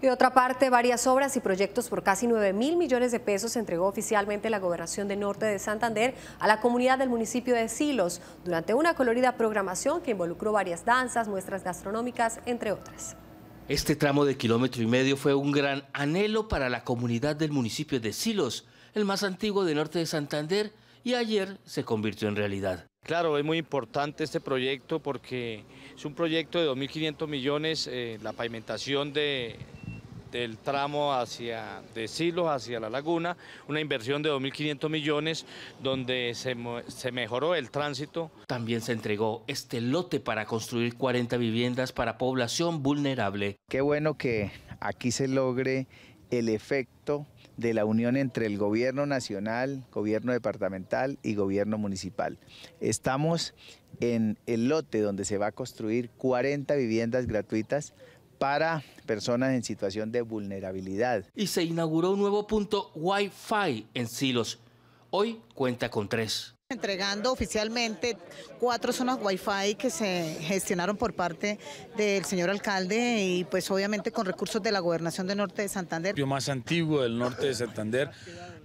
De otra parte, varias obras y proyectos por casi 9 mil millones de pesos entregó oficialmente la Gobernación de Norte de Santander a la comunidad del municipio de Silos durante una colorida programación que involucró varias danzas, muestras gastronómicas, entre otras. Este tramo de kilómetro y medio fue un gran anhelo para la comunidad del municipio de Silos, el más antiguo de norte de Santander, y ayer se convirtió en realidad. Claro, es muy importante este proyecto porque es un proyecto de 2.500 millones, eh, la pavimentación de del tramo hacia, de Silos hacia la laguna, una inversión de 2.500 millones donde se, se mejoró el tránsito. También se entregó este lote para construir 40 viviendas para población vulnerable. Qué bueno que aquí se logre el efecto de la unión entre el gobierno nacional, gobierno departamental y gobierno municipal. Estamos en el lote donde se va a construir 40 viviendas gratuitas para personas en situación de vulnerabilidad. Y se inauguró un nuevo punto Wi-Fi en Silos. Hoy cuenta con tres. Entregando oficialmente cuatro zonas Wi-Fi que se gestionaron por parte del señor alcalde y pues obviamente con recursos de la gobernación del norte de Santander. El más antiguo del norte de Santander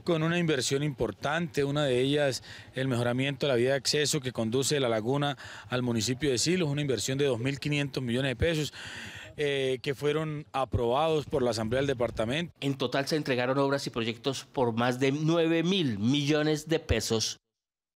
con una inversión importante, una de ellas el mejoramiento de la vía de acceso que conduce la laguna al municipio de Silos, una inversión de 2.500 millones de pesos eh, que fueron aprobados por la Asamblea del Departamento. En total se entregaron obras y proyectos por más de 9 mil millones de pesos